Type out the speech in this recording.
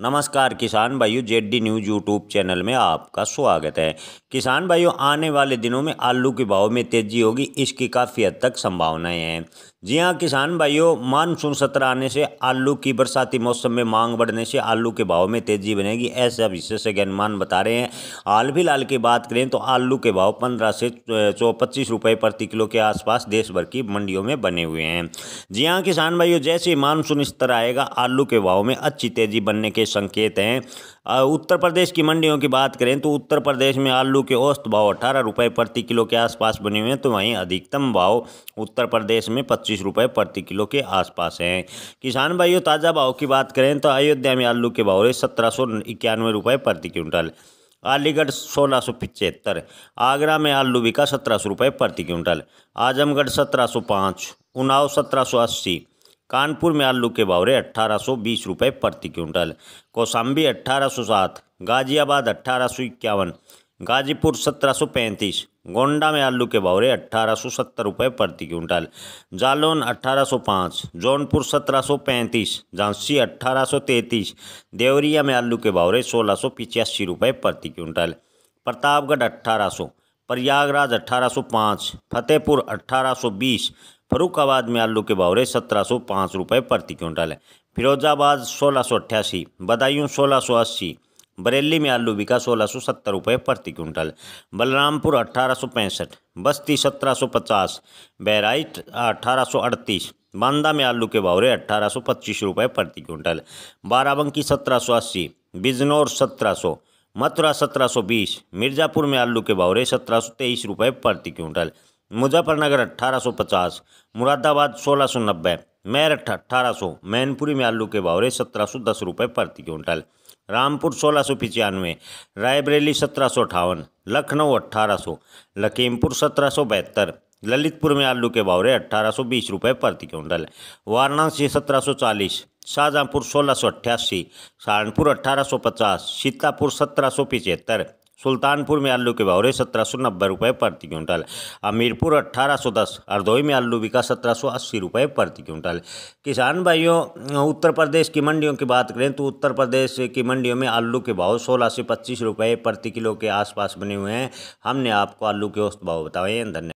नमस्कार किसान भाइयों जेडी न्यूज यूट्यूब चैनल में आपका स्वागत है किसान भाइयों आने वाले दिनों में आलू के भाव में तेजी होगी इसकी काफ़ी हद तक संभावनाएं हैं जी हाँ किसान भाइयों मानसून सत्र आने से आलू की बरसाती मौसम में मांग बढ़ने से आलू के भाव में तेजी बनेगी ऐसा विशेषज्ञ अनुमान बता रहे हैं हाल फिलहाल की बात करें तो आलू के भाव पंद्रह से चौ पच्चीस रुपये प्रति किलो के आसपास देश भर की मंडियों में बने हुए हैं जी हाँ किसान भाइयों जैसे मानसून स्तर आएगा आलू के भाव में अच्छी तेजी बनने के संकेत हैं उत्तर प्रदेश की मंडियों की बात करें तो उत्तर प्रदेश में आलू के औसत भाव अठारह रुपये प्रति किलो के आसपास बने हुए हैं तो वहीं अधिकतम भाव उत्तर प्रदेश में पच्चीस पच्चीस रुपये प्रति किलो के आसपास हैं किसान भाइयों ताज़ा भाव की बात करें तो अयोध्या में आलू के भाव रहे सत्रह सौ इक्यानवे रुपये प्रति क्विंटल अलीगढ़ सोलह सौ पिचहत्तर आगरा में आलू बिका सत्रह सौ रुपये प्रति क्विंटल आजमगढ़ सत्रह सौ पाँच उन्नाव सत्रह सौ अस्सी कानपुर में आलू के भाव रहे अट्ठारह सौ बीस रुपये प्रति क्विंटल कौशाम्बी अट्ठारह सौ सात गाजियाबाद अट्ठारह सौ इक्यावन गाजीपुर सत्रह सौ पैंतीस गोंडा में आलू के भावरे अट्ठारह सौ सत्तर रुपये प्रति क्विंटल जालौन अट्ठारह सौ पाँच जौनपुर सत्रह सौ पैंतीस झांसी अट्ठारह सौ तैंतीस देवरिया में आलू के भावरे सोलह सौ पिचासी रुपये प्रति क्विंटल प्रतापगढ़ अट्ठारह सौ प्रयागराज अट्ठारह सौ पाँच फतेहपुर अट्ठारह सौ बीस फरुखाबाद में आलू के भावरे सत्रह सौ पाँच रुपये प्रति क्विंटल फिरोजाबाद सोलह सौ अट्ठासी बदायूँ सोलह सौ अस्सी बरेली में आलू बिका सोलह सौ सत्तर रुपये प्रति क्विंटल बलरामपुर अट्ठारह सौ पैंसठ बस्ती सत्रह सौ पचास बहराइच अठारह सौ अड़तीस बांदा में आलू के भावरे अट्ठारह सौ पच्चीस रुपये प्रति क्विंटल बाराबंकी सत्रह सौ अस्सी बिजनौर सत्रह सौ मथुरा सत्रह सौ बीस मिर्ज़ापुर में आलू के भावरे सत्रह सौ तेईस रुपये प्रति क्विंटल मुजफ्फरनगर अट्ठारह सौ पचास मुरादाबाद सोलह सौ नब्बे मेरठ अट्ठारह सौ मैनपुरी में आलू के भावरे सत्रह सौ दस रुपये प्रति क्विंटल रामपुर सोलह सौ पचानवे रायबरेली सत्रह सौ अठावन लखनऊ अट्ठारह सौ लखीमपुर सत्रह सौ बहत्तर ललितपुर में आलू के भावरे अट्ठारह सौ बीस रुपये प्रति क्विंटल वाराणसी सत्रह सौ चालीस शाहजहाँपुर सोलह सौ अट्ठासी सहारनपुर अट्ठारह सौ पचास सीतापुर सत्रह सौ पिचहत्तर सुल्तानपुर में आलू के भाव रहे सत्रह सौ नब्बे रुपये प्रति क्विंटल हमीरपुर अट्ठारह सौ दस हरदोई में आलू बिका सत्रह सौ अस्सी रुपये प्रति क्विंटल किसान भाइयों उत्तर प्रदेश की मंडियों की बात करें तो उत्तर प्रदेश की मंडियों में आलू के भाव सोलह से पच्चीस रुपये प्रति किलो के आसपास बने हुए हैं हमने आपको आलू के औस्त भाव बताए हैं धन्यवाद